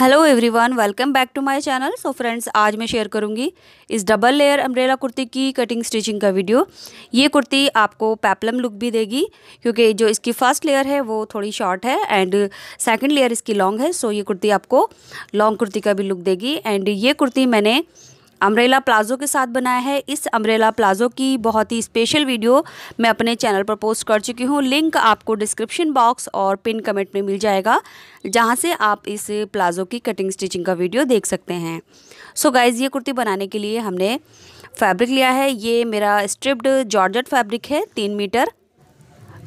hello everyone welcome back to my channel so friends आज मैं share करूंगी इस डबल लेयर अम्ब्रेला कुर्ती की कटिंग स्टिचिंग का वीडियो ये कुर्ती आपको पैपलम लुक भी देगी क्योंकि जो इसकी फर्स्ट लेयर है वो थोड़ी शॉर्ट है एंड सेकंड लेयर इसकी लॉन्ग है सो ये कुर्ती आपको लॉन्ग कुर्ती का भी लुक देगी एंड ये कुर्ती मैंने अम्ब्रेला प्लाज़ो के साथ बनाया है इस अम्ब्रेला प्लाज़ो की बहुत ही स्पेशल वीडियो मैं अपने चैनल पर पोस्ट कर चुकी हूँ लिंक आपको डिस्क्रिप्शन बॉक्स और पिन कमेंट में मिल जाएगा जहाँ से आप इस प्लाज़ो की कटिंग स्टिचिंग का वीडियो देख सकते हैं सो so गाइज़ ये कुर्ती बनाने के लिए हमने फैब्रिक लिया है ये मेरा स्ट्रिप्ड जॉर्जट फैब्रिक है तीन meter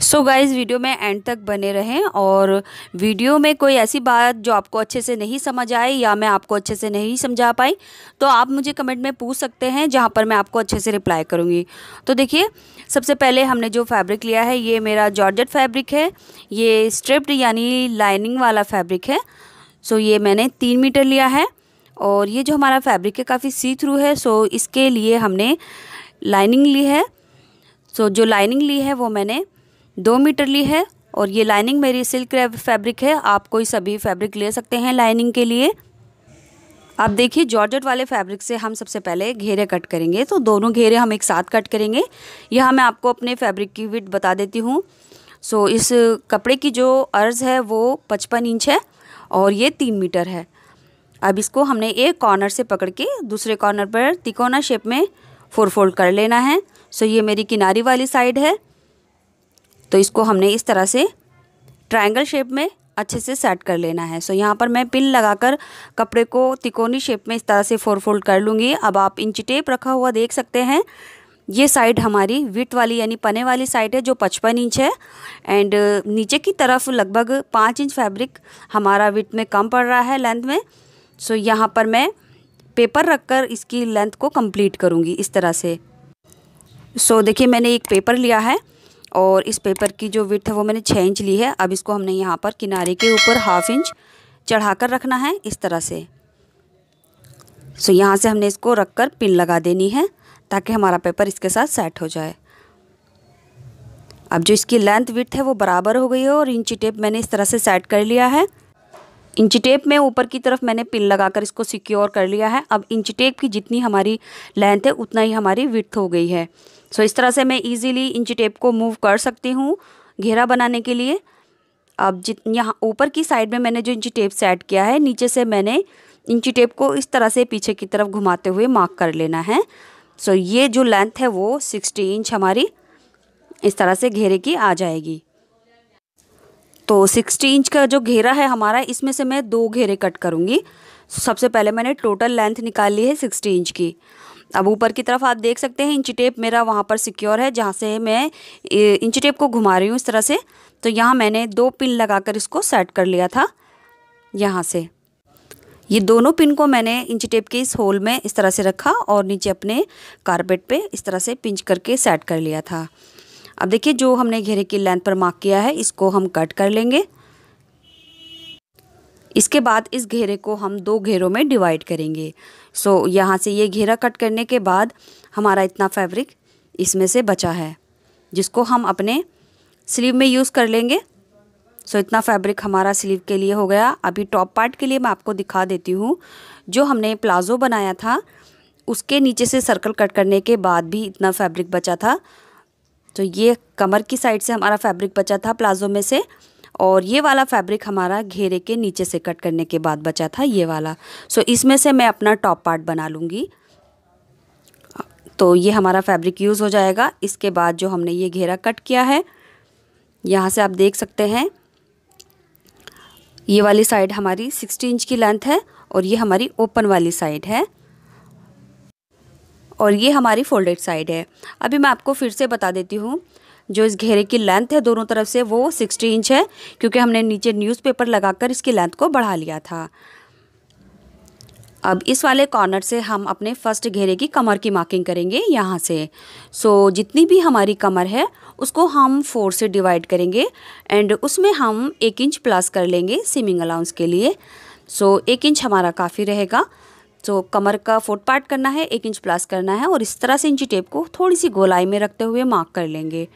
so so guys video में एंड तक बने रहें और वीडियो में कोई ऐसी बात जो आपको अच्छे से नहीं समझ आए या मैं आपको अच्छे से नहीं समझा पाई तो आप मुझे कमेंट में पूछ सकते हैं जहाँ पर मैं आपको अच्छे से रिप्लाई करूँगी तो देखिए सबसे पहले हमने जो फैब्रिक लिया है ये मेरा जॉर्जेट फैब्रिक है ये स्ट्रिप्ड यानी लाइनिंग वाला फैब्रिक है सो so ये मैंने तीन मीटर लिया है और ये जो हमारा फैब्रिक है काफ़ी सी थ्रू है सो इसके लिए हमने लाइनिंग ली है सो जो लाइनिंग ली है वो मैंने दो मीटर ली है और ये लाइनिंग मेरी सिल्क फैब्रिक है आप कोई सभी फैब्रिक ले सकते हैं लाइनिंग के लिए आप देखिए जॉर्जेट वाले फैब्रिक से हम सबसे पहले घेरे कट करेंगे तो दोनों घेरे हम एक साथ कट करेंगे यहाँ मैं आपको अपने फैब्रिक की विट बता देती हूँ सो इस कपड़े की जो अर्ज़ है वो पचपन इंच है और ये तीन मीटर है अब इसको हमने एक कॉर्नर से पकड़ के दूसरे कॉर्नर पर तिकोना शेप में फोर फोल्ड कर लेना है सो ये मेरी किनारी वाली साइड है तो इसको हमने इस तरह से ट्राइंगल शेप में अच्छे से सेट कर लेना है सो so, यहाँ पर मैं पिन लगाकर कपड़े को तिकोनी शेप में इस तरह से फोर फोल्ड कर लूँगी अब आप इंच टेप रखा हुआ देख सकते हैं ये साइड हमारी विट वाली यानी पने वाली साइड है जो पचपन इंच है एंड नीचे की तरफ लगभग पाँच इंच फैब्रिक हमारा विट में कम पड़ रहा है लेंथ में सो so, यहाँ पर मैं पेपर रखकर इसकी लेंथ को कम्प्लीट करूँगी इस तरह से सो so, देखिए मैंने एक पेपर लिया है और इस पेपर की जो विथ है वो मैंने छः इंच ली है अब इसको हमने यहाँ पर किनारे के ऊपर हाफ इंच चढ़ा कर रखना है इस तरह से सो यहाँ से हमने इसको रख कर पिन लगा देनी है ताकि हमारा पेपर इसके साथ सेट हो जाए अब जो इसकी लेंथ विथ है वो बराबर हो गई है और इंची टेप मैंने इस तरह से सेट कर लिया है इंची टेप में ऊपर की तरफ मैंने पिन लगाकर इसको सिक्योर कर लिया है अब इंची टेप की जितनी हमारी लेंथ है उतना ही हमारी विथ हो गई है सो so, इस तरह से मैं इजीली इंची टेप को मूव कर सकती हूँ घेरा बनाने के लिए अब जित यहाँ ऊपर की साइड में मैंने जो इंची टेप सेट किया है नीचे से मैंने इंची टेप को इस तरह से पीछे की तरफ घुमाते हुए मार्क कर लेना है सो so, ये जो लेंथ है वो सिक्सटी इंच हमारी इस तरह से घेरे की आ जाएगी तो सिक्सटी इंच का जो घेरा है हमारा इसमें से मैं दो घेरे कट करूँगी सबसे पहले मैंने टोटल लेंथ निकाल ली है सिक्सटी इंच की अब ऊपर की तरफ आप देख सकते हैं इंची टेप मेरा वहाँ पर सिक्योर है जहाँ से मैं इंची टेप को घुमा रही हूँ इस तरह से तो यहाँ मैंने दो पिन लगाकर इसको सेट कर लिया था यहाँ से ये दोनों पिन को मैंने इंची टेप के इस होल में इस तरह से रखा और नीचे अपने कारपेट पे इस तरह से पिंच करके सेट कर लिया था अब देखिए जो हमने घेरे की लेंथ पर मार्क किया है इसको हम कट कर लेंगे इसके बाद इस घेरे को हम दो घेरों में डिवाइड करेंगे सो so, यहाँ से ये घेरा कट करने के बाद हमारा इतना फैब्रिक इसमें से बचा है जिसको हम अपने स्लीव में यूज़ कर लेंगे सो so, इतना फैब्रिक हमारा स्लीव के लिए हो गया अभी टॉप पार्ट के लिए मैं आपको दिखा देती हूँ जो हमने प्लाज़ो बनाया था उसके नीचे से सर्कल कट करने के बाद भी इतना फैब्रिक बचा था तो ये कमर की साइड से हमारा फैब्रिक बचा था प्लाज़ो में से और ये वाला फैब्रिक हमारा घेरे के नीचे से कट करने के बाद बचा था ये वाला सो इसमें से मैं अपना टॉप पार्ट बना लूँगी तो ये हमारा फैब्रिक यूज़ हो जाएगा इसके बाद जो हमने ये घेरा कट किया है यहाँ से आप देख सकते हैं ये वाली साइड हमारी सिक्सटी इंच की लेंथ है और ये हमारी ओपन वाली साइड है और ये हमारी फोल्डेड साइड है अभी मैं आपको फिर से बता देती हूँ जो इस घेरे की लेंथ है दोनों तरफ से वो सिक्सटी इंच है क्योंकि हमने नीचे न्यूज़पेपर लगाकर इसकी लेंथ को बढ़ा लिया था अब इस वाले कॉर्नर से हम अपने फर्स्ट घेरे की कमर की मार्किंग करेंगे यहाँ से सो so, जितनी भी हमारी कमर है उसको हम फोर से डिवाइड करेंगे एंड उसमें हम एक इंच प्लस कर लेंगे सिमिंग अलाउंस के लिए सो so, एक इंच हमारा काफ़ी रहेगा सो so, कमर का फोर्थ पार्ट करना है एक इंच प्लस करना है और इस तरह से इंची टेप को थोड़ी सी गोलाई में रखते हुए मार्क कर लेंगे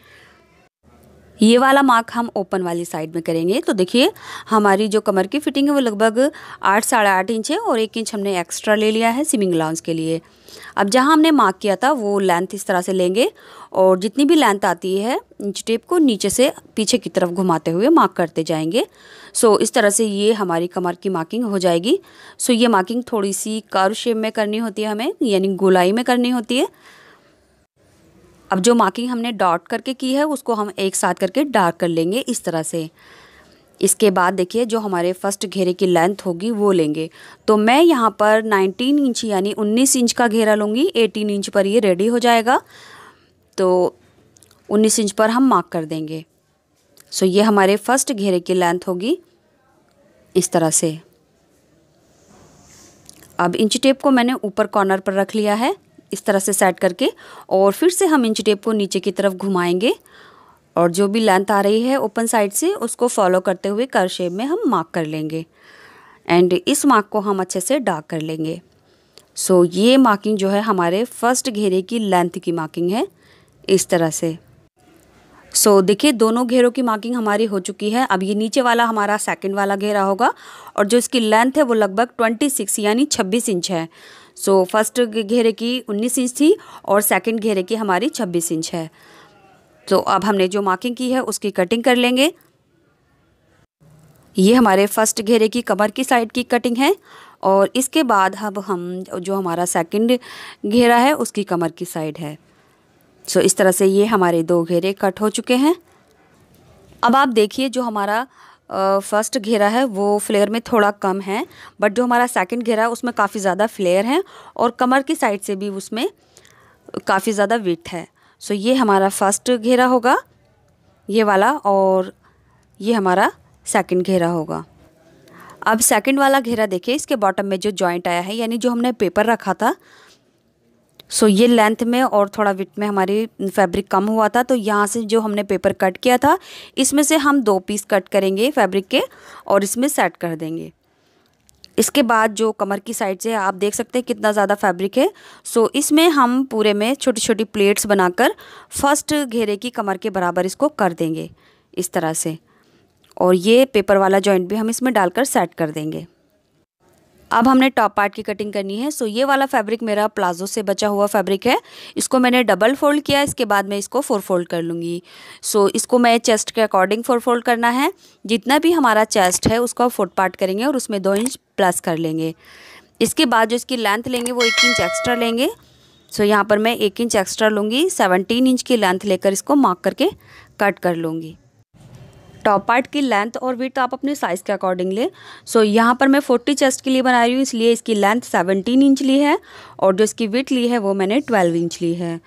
ये वाला मार्क हम ओपन वाली साइड में करेंगे तो देखिए हमारी जो कमर की फिटिंग है वो लगभग आठ साढ़े आठ इंच है और एक इंच हमने एक्स्ट्रा ले लिया है स्विमिंग लाउंज के लिए अब जहाँ हमने मार्क किया था वो लेंथ इस तरह से लेंगे और जितनी भी लेंथ आती है इंच टेप को नीचे से पीछे की तरफ घुमाते हुए मार्क करते जाएंगे सो इस तरह से ये हमारी कमर की मार्किंग हो जाएगी सो ये मार्किंग थोड़ी सी कार शेप में करनी होती है हमें यानी गोलाई में करनी होती है अब जो मार्किंग हमने डॉट करके की है उसको हम एक साथ करके डार्क कर लेंगे इस तरह से इसके बाद देखिए जो हमारे फर्स्ट घेरे की लेंथ होगी वो लेंगे तो मैं यहाँ पर 19 इंच यानी 19 इंच का घेरा लूँगी 18 इंच पर ये रेडी हो जाएगा तो 19 इंच पर हम मार्क कर देंगे सो ये हमारे फर्स्ट घेरे की लेंथ होगी इस तरह से अब इंच टेप को मैंने ऊपर कॉर्नर पर रख लिया है इस तरह से सेट करके और फिर से हम इंच टेप को नीचे की तरफ घुमाएंगे और जो भी लेंथ आ रही है ओपन साइड से उसको फॉलो करते हुए कर शेप में हम मार्क कर लेंगे एंड इस मार्क को हम अच्छे से डार्क कर लेंगे सो so, ये मार्किंग जो है हमारे फर्स्ट घेरे की लेंथ की मार्किंग है इस तरह से सो so, देखिए दोनों घेरों की मार्किंग हमारी हो चुकी है अब ये नीचे वाला हमारा सेकंड वाला घेरा होगा और जो इसकी लेंथ है वो लगभग 26 यानी 26 इंच है सो so, फर्स्ट घेरे की उन्नीस इंच थी और सेकेंड घेरे की हमारी छब्बीस इंच है तो अब हमने जो मार्किंग की है उसकी कटिंग कर लेंगे ये हमारे फर्स्ट घेरे की कमर की साइड की कटिंग है और इसके बाद अब हम जो हमारा सेकंड घेरा है उसकी कमर की साइड है सो इस तरह से ये हमारे दो घेरे कट हो चुके हैं अब आप देखिए जो हमारा फर्स्ट घेरा है वो फ्लेयर में थोड़ा कम है बट जो हमारा सेकंड घेरा है उसमें काफ़ी ज़्यादा फ्लेयर है और कमर की साइड से भी उसमें काफ़ी ज़्यादा विथ है सो ये हमारा फर्स्ट घेरा होगा ये वाला और ये हमारा सेकंड घेरा होगा अब सेकंड वाला घेरा देखिए इसके बॉटम में जो जॉइंट आया है यानी जो हमने पेपर रखा था सो ये लेंथ में और थोड़ा विट में हमारी फैब्रिक कम हुआ था तो यहाँ से जो हमने पेपर कट किया था इसमें से हम दो पीस कट करेंगे फैब्रिक के और इसमें सेट कर देंगे इसके बाद जो कमर की साइड से आप देख सकते हैं कितना ज़्यादा फैब्रिक है सो so, इसमें हम पूरे में छोटी छोटी प्लेट्स बनाकर फर्स्ट घेरे की कमर के बराबर इसको कर देंगे इस तरह से और ये पेपर वाला जॉइंट भी हम इसमें डालकर सेट कर देंगे अब हमने टॉप पार्ट की कटिंग करनी है सो ये वाला फैब्रिक मेरा प्लाजो से बचा हुआ फैब्रिक है इसको मैंने डबल फोल्ड किया इसके बाद मैं इसको फोर फोल्ड कर लूँगी सो इसको मैं चेस्ट के अकॉर्डिंग फोर फोल्ड करना है जितना भी हमारा चेस्ट है उसको फोर्थ पार्ट करेंगे और उसमें दो इंच प्लस कर लेंगे इसके बाद जो इसकी लेंथ लेंगे वो एक इंच एक्स्ट्रा लेंगे सो यहाँ पर मैं एक इंच एक्स्ट्रा लूँगी सेवनटीन इंच की लेंथ लेकर इसको मार्क करके कट कर लूँगी टॉप पार्ट की लेंथ और विथ आप अपने साइज़ के अकॉर्डिंग लें सो so, यहाँ पर मैं फोर्टी चेस्ट के लिए बना रही हूँ इसलिए इसकी लेंथ सेवनटीन इंच ली है और जो इसकी विथ ली है वो मैंने ट्वेल्व इंच ली है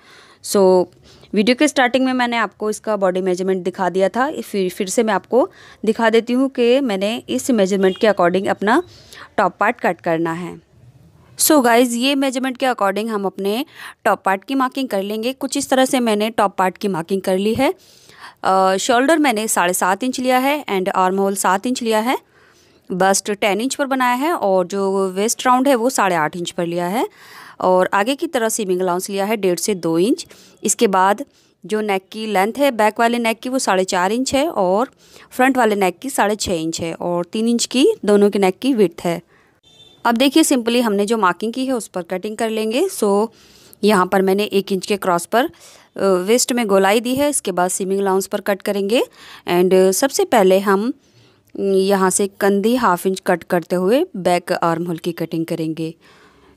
सो so, वीडियो के स्टार्टिंग में मैंने आपको इसका बॉडी मेजरमेंट दिखा दिया था फिर फिर से मैं आपको दिखा देती हूँ कि मैंने इस मेजरमेंट के अकॉर्डिंग अपना टॉप पार्ट कट करना है सो so गाइज़ ये मेजरमेंट के अकॉर्डिंग हम अपने टॉप पार्ट की मार्किंग कर लेंगे कुछ इस तरह से मैंने टॉप पार्ट की मार्किंग कर ली है शोल्डर मैंने साढ़े सात इंच लिया है एंड आर्म होल सात इंच लिया है बस्ट टेन इंच पर बनाया है और जो वेस्ट राउंड है वो साढ़े आठ इंच पर लिया है और आगे की तरह सीमिंग अलाउंस लिया है डेढ़ से दो इंच इसके बाद जो नेक की लेंथ है बैक वाले नेक की वो साढ़े चार इंच है और फ्रंट वाले नेक की साढ़े छः इंच है और तीन इंच की दोनों के नेक की विथ है अब देखिए सिंपली हमने जो मार्किंग की है उस पर कटिंग कर लेंगे सो यहाँ पर मैंने एक इंच के क्रॉस पर वेस्ट में गोलाई दी है इसके बाद सीमिंग लाउंस पर कट करेंगे एंड सबसे पहले हम यहाँ से कंधी हाफ इंच कट करते हुए बैक आर्म होल की कटिंग करेंगे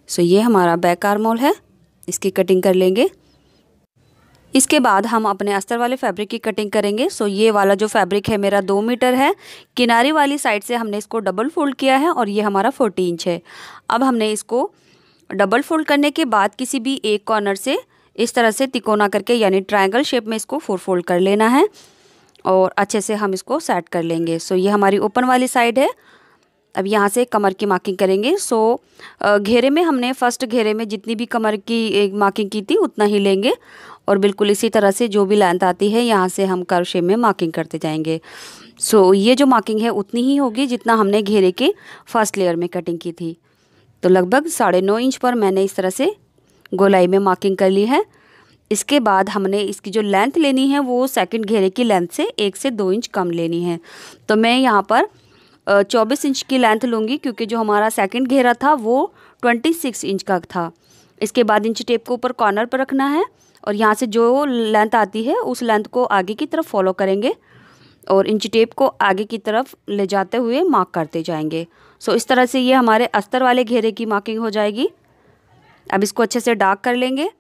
सो ये हमारा बैक आर्म होल है इसकी कटिंग कर लेंगे इसके बाद हम अपने अस्तर वाले फैब्रिक की कटिंग करेंगे सो ये वाला जो फैब्रिक है मेरा दो मीटर है किनारे वाली साइड से हमने इसको डबल फोल्ड किया है और ये हमारा फोर्टी इंच है अब हमने इसको डबल फोल्ड करने के बाद किसी भी एक कॉर्नर से इस तरह से तिकोना करके यानी ट्रायंगल शेप में इसको फोर फोल्ड कर लेना है और अच्छे से हम इसको सेट कर लेंगे सो ये हमारी ओपन वाली साइड है अब यहाँ से कमर की मार्किंग करेंगे सो घेरे में हमने फर्स्ट घेरे में जितनी भी कमर की मार्किंग की थी उतना ही लेंगे और बिल्कुल इसी तरह से जो भी लेंथ आती है यहाँ से हम कर शेप में मार्किंग करते जाएंगे सो ये जो मार्किंग है उतनी ही होगी जितना हमने घेरे के फर्स्ट लेयर में कटिंग की थी तो लगभग साढ़े नौ इंच पर मैंने इस तरह से गोलाई में मार्किंग कर ली है इसके बाद हमने इसकी जो लेंथ लेनी है वो सेकंड घेरे की लेंथ से एक से दो इंच कम लेनी है तो मैं यहाँ पर चौबीस इंच की लेंथ लूँगी क्योंकि जो हमारा सेकंड घेरा था वो ट्वेंटी सिक्स इंच का था इसके बाद इंच टेप को ऊपर कॉर्नर पर रखना है और यहाँ से जो लेंथ आती है उस लेंथ को आगे की तरफ फॉलो करेंगे और इंच टेप को आगे की तरफ ले जाते हुए मार्क करते जाएंगे सो इस तरह से ये हमारे अस्तर वाले घेरे की मार्किंग हो जाएगी अब इसको अच्छे से डार्क कर लेंगे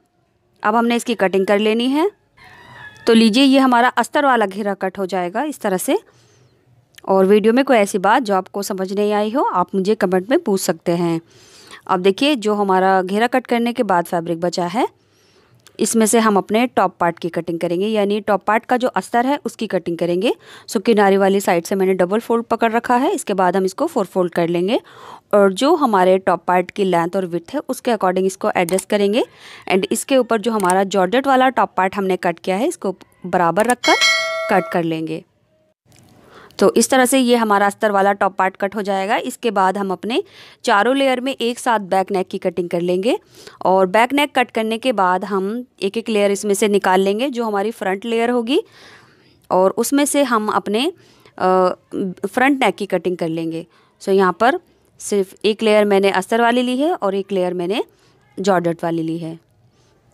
अब हमने इसकी कटिंग कर लेनी है तो लीजिए ये हमारा अस्तर वाला घेरा कट हो जाएगा इस तरह से और वीडियो में कोई ऐसी बात जो आपको समझ नहीं आई हो आप मुझे कमेंट में पूछ सकते हैं अब देखिए जो हमारा घेरा कट करने के बाद फैब्रिक बचा है इसमें से हम अपने टॉप पार्ट की कटिंग करेंगे यानी टॉप पार्ट का जो अस्तर है उसकी कटिंग करेंगे सो किनारे वाली साइड से मैंने डबल फोल्ड पकड़ रखा है इसके बाद हम इसको फोर फोल्ड कर लेंगे और जो हमारे टॉप पार्ट की लेंथ और विथ है उसके अकॉर्डिंग इसको एडजस्ट करेंगे एंड इसके ऊपर जो हमारा जॉर्जेट वाला टॉप पार्ट हमने कट किया है इसको बराबर रखकर कट कर लेंगे तो इस तरह से ये हमारा अस्तर वाला टॉप पार्ट कट हो जाएगा इसके बाद हम अपने चारों लेयर में एक साथ बैक नेक की कटिंग कर लेंगे और बैक नेक कट करने के बाद हम एक एक लेयर इसमें से निकाल लेंगे जो हमारी फ्रंट लेयर होगी और उसमें से हम अपने फ्रंट नेक की कटिंग कर लेंगे सो so, यहाँ पर सिर्फ एक लेयर मैंने अस्तर वाली ली है और एक लेयर मैंने जॉर्डट वाली ली है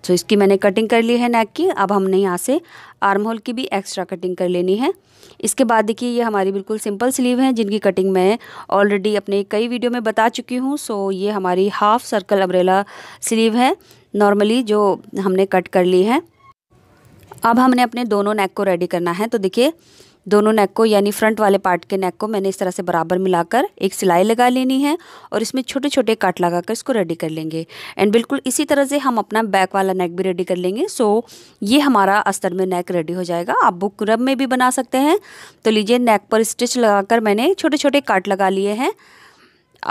तो इसकी मैंने कटिंग कर ली है नेक की अब हमने यहाँ से आर्म होल की भी एक्स्ट्रा कटिंग कर लेनी है इसके बाद देखिए ये हमारी बिल्कुल सिंपल स्लीव है जिनकी कटिंग मैं ऑलरेडी अपने कई वीडियो में बता चुकी हूँ सो ये हमारी हाफ़ सर्कल अम्ब्रेला स्लीव है नॉर्मली जो हमने कट कर ली है अब हमने अपने दोनों नेक को रेडी करना है तो देखिए दोनों नेक को यानी फ्रंट वाले पार्ट के नेक को मैंने इस तरह से बराबर मिलाकर एक सिलाई लगा लेनी है और इसमें छोटे छोटे काट लगा कर इसको रेडी कर लेंगे एंड बिल्कुल इसी तरह से हम अपना बैक वाला नेक भी रेडी कर लेंगे सो ये हमारा अस्तर में नेक रेडी हो जाएगा आप बुक रब में भी बना सकते हैं तो लीजिए नेक पर स्टिच कर मैंने छोटे छोटे काट लगा लिए हैं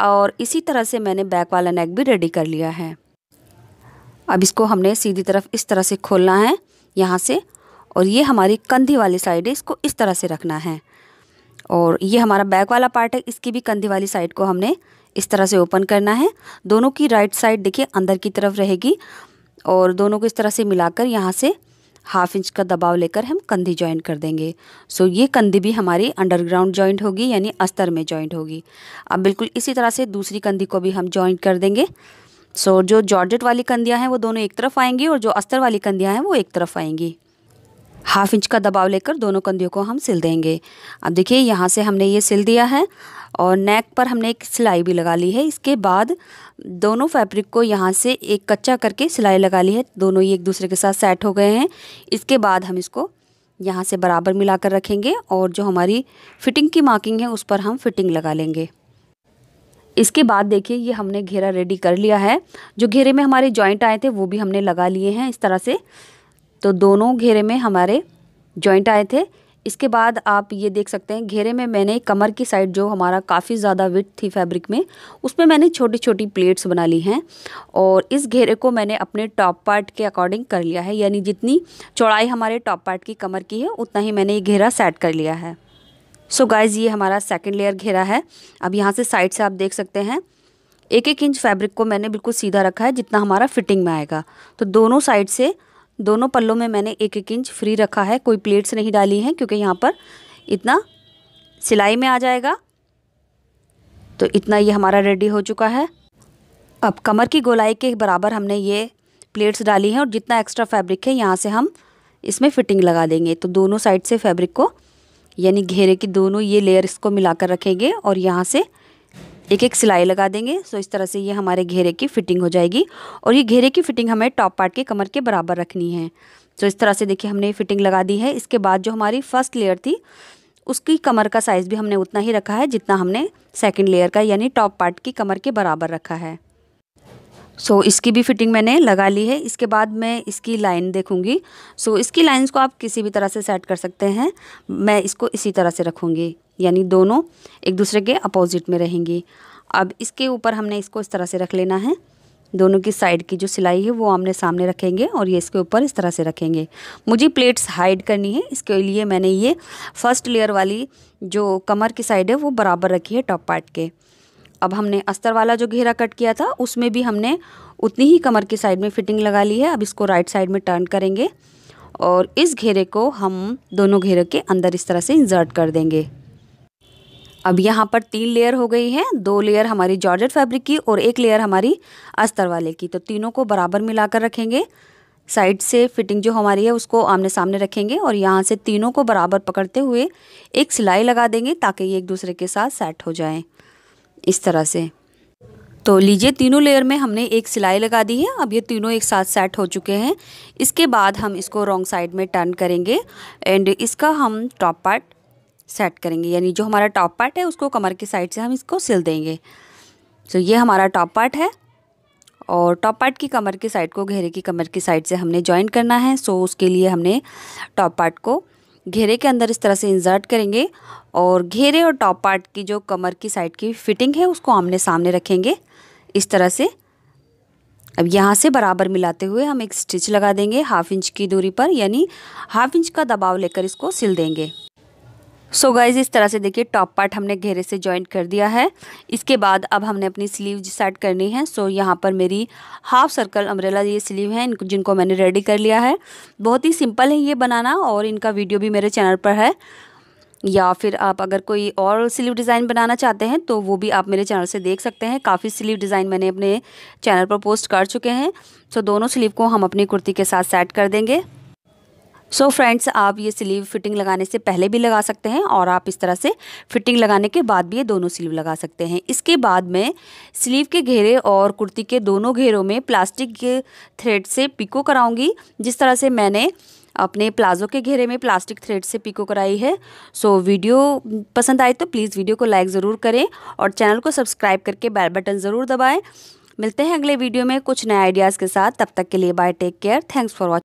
और इसी तरह से मैंने बैक वाला नेक भी रेडी कर लिया है अब इसको हमने सीधी तरफ इस तरह से खोलना है यहाँ से और ये हमारी कंधे वाली साइड है इसको इस तरह से रखना है और ये हमारा बैक वाला पार्ट है इसकी भी कंधे वाली साइड को हमने इस तरह से ओपन करना है दोनों की राइट साइड देखिए अंदर की तरफ रहेगी और दोनों को इस तरह से मिलाकर यहाँ से हाफ इंच का दबाव लेकर हम कंधे ज्वाइंट कर देंगे सो ये कंधे भी हमारी अंडरग्राउंड ज्वाइंट होगी यानी अस्तर में ज्वाइंट होगी अब बिल्कुल इसी तरह से दूसरी कंधी को भी हम ज्वाइंट कर देंगे सो जो जॉर्जेट वाली कंधियाँ हैं वो दोनों एक तरफ आएंगी और जो अस्तर वाली कंधियाँ हैं वो एक तरफ आएंगी हाफ इंच का दबाव लेकर दोनों कंधियों को हम सिल देंगे अब देखिए यहाँ से हमने ये सिल दिया है और नेक पर हमने एक सिलाई भी लगा ली है इसके बाद दोनों फैब्रिक को यहाँ से एक कच्चा करके सिलाई लगा ली है दोनों ही एक दूसरे के साथ सेट हो गए हैं इसके बाद हम इसको यहाँ से बराबर मिलाकर रखेंगे और जो हमारी फिटिंग की मार्किंग है उस पर हम फिटिंग लगा लेंगे इसके बाद देखिए ये हमने घेरा रेडी कर लिया है जो घेरे में हमारे जॉइंट आए थे वो भी हमने लगा लिए हैं इस तरह से तो दोनों घेरे में हमारे जॉइंट आए थे इसके बाद आप ये देख सकते हैं घेरे में मैंने कमर की साइड जो हमारा काफ़ी ज़्यादा विथ थी फैब्रिक में उसमें मैंने छोटी छोटी प्लेट्स बना ली हैं और इस घेरे को मैंने अपने टॉप पार्ट के अकॉर्डिंग कर लिया है यानी जितनी चौड़ाई हमारे टॉप पार्ट की कमर की है उतना ही मैंने ये घेरा सेट कर लिया है सो so गाइज ये हमारा सेकेंड लेयर घेरा है अब यहाँ से साइड से आप देख सकते हैं एक एक इंच फैब्रिक को मैंने बिल्कुल सीधा रखा है जितना हमारा फिटिंग में आएगा तो दोनों साइड से दोनों पल्लों में मैंने एक एक इंच फ्री रखा है कोई प्लेट्स नहीं डाली हैं क्योंकि यहाँ पर इतना सिलाई में आ जाएगा तो इतना ये हमारा रेडी हो चुका है अब कमर की गोलाई के बराबर हमने ये प्लेट्स डाली हैं और जितना एक्स्ट्रा फैब्रिक है यहाँ से हम इसमें फिटिंग लगा देंगे तो दोनों साइड से फैब्रिक को यानी घेरे की दोनों ये लेयर्स को मिलाकर रखेंगे और यहाँ से एक एक सिलाई लगा देंगे सो इस तरह से ये हमारे घेरे की फिटिंग हो जाएगी और ये घेरे की फिटिंग हमें टॉप पार्ट के कमर के बराबर रखनी है सो इस तरह से देखिए हमने ये फिटिंग लगा दी है इसके बाद जो हमारी फर्स्ट लेयर थी उसकी कमर का साइज़ भी हमने उतना ही रखा है जितना हमने सेकेंड लेयर का यानी टॉप पार्ट की कमर के बराबर रखा है सो so, इसकी भी फिटिंग मैंने लगा ली है इसके बाद मैं इसकी लाइन देखूंगी सो so, इसकी लाइंस को आप किसी भी तरह से सेट कर सकते हैं मैं इसको इसी तरह से रखूंगी यानी दोनों एक दूसरे के अपोजिट में रहेंगी अब इसके ऊपर हमने इसको इस तरह से रख लेना है दोनों की साइड की जो सिलाई है वो आमने सामने रखेंगे और ये इसके ऊपर इस तरह से रखेंगे मुझे प्लेट्स हाइड करनी है इसके लिए मैंने ये फर्स्ट लेयर वाली जो कमर की साइड है वो बराबर रखी है टॉप पार्ट के अब हमने अस्तर वाला जो घेरा कट किया था उसमें भी हमने उतनी ही कमर की साइड में फिटिंग लगा ली है अब इसको राइट साइड में टर्न करेंगे और इस घेरे को हम दोनों घेरे के अंदर इस तरह से इंजर्ट कर देंगे अब यहाँ पर तीन लेयर हो गई है दो लेयर हमारी जॉर्जेट फैब्रिक की और एक लेयर हमारी अस्तर वाले की तो तीनों को बराबर मिलाकर रखेंगे साइड से फिटिंग जो हमारी है उसको आमने सामने रखेंगे और यहाँ से तीनों को बराबर पकड़ते हुए एक सिलाई लगा देंगे ताकि ये एक दूसरे के साथ सेट हो जाए इस तरह से तो लीजिए तीनों लेयर में हमने एक सिलाई लगा दी है अब ये तीनों एक साथ सेट हो चुके हैं इसके बाद हम इसको रॉन्ग साइड में टर्न करेंगे एंड इसका हम टॉप पार्ट सेट करेंगे यानी जो हमारा टॉप पार्ट है उसको कमर की साइड से हम इसको सिल देंगे सो ये हमारा टॉप पार्ट है और टॉप पार्ट की कमर की साइड को घेरे की कमर की साइड से हमने ज्वाइन करना है सो उसके लिए हमने टॉप पार्ट को घेरे के अंदर इस तरह से इंसर्ट करेंगे और घेरे और टॉप पार्ट की जो कमर की साइड की फिटिंग है उसको आमने सामने रखेंगे इस तरह से अब यहाँ से बराबर मिलाते हुए हम एक स्टिच लगा देंगे हाफ इंच की दूरी पर यानी हाफ इंच का दबाव लेकर इसको सिल देंगे सो so गाइज इस तरह से देखिए टॉप पार्ट हमने घेरे से जॉइंट कर दिया है इसके बाद अब हमने अपनी स्लीव सेट करनी है सो so, यहाँ पर मेरी हाफ सर्कल अम्ब्रेला ये स्लीव है जिनको मैंने रेडी कर लिया है बहुत ही सिंपल है ये बनाना और इनका वीडियो भी मेरे चैनल पर है या फिर आप अगर कोई और स्लीव डिज़ाइन बनाना चाहते हैं तो वो भी आप मेरे चैनल से देख सकते हैं काफ़ी स्लीव डिज़ाइन मैंने अपने चैनल पर पोस्ट कर चुके हैं सो so, दोनों स्लीव को हम अपनी कुर्ती के साथ सेट कर देंगे सो so फ्रेंड्स आप ये स्लीव फिटिंग लगाने से पहले भी लगा सकते हैं और आप इस तरह से फिटिंग लगाने के बाद भी ये दोनों स्लीव लगा सकते हैं इसके बाद में स्लीव के घेरे और कुर्ती के दोनों घेरों में प्लास्टिक के थ्रेड से पिको कराऊंगी जिस तरह से मैंने अपने प्लाजो के घेरे में प्लास्टिक थ्रेड से पिको कराई है सो वीडियो पसंद आए तो प्लीज़ वीडियो को लाइक ज़रूर करें और चैनल को सब्सक्राइब करके बैल बटन ज़रूर दबाएँ मिलते हैं अगले वीडियो में कुछ नए आइडियाज़ के साथ तब तक के लिए bye take care thanks for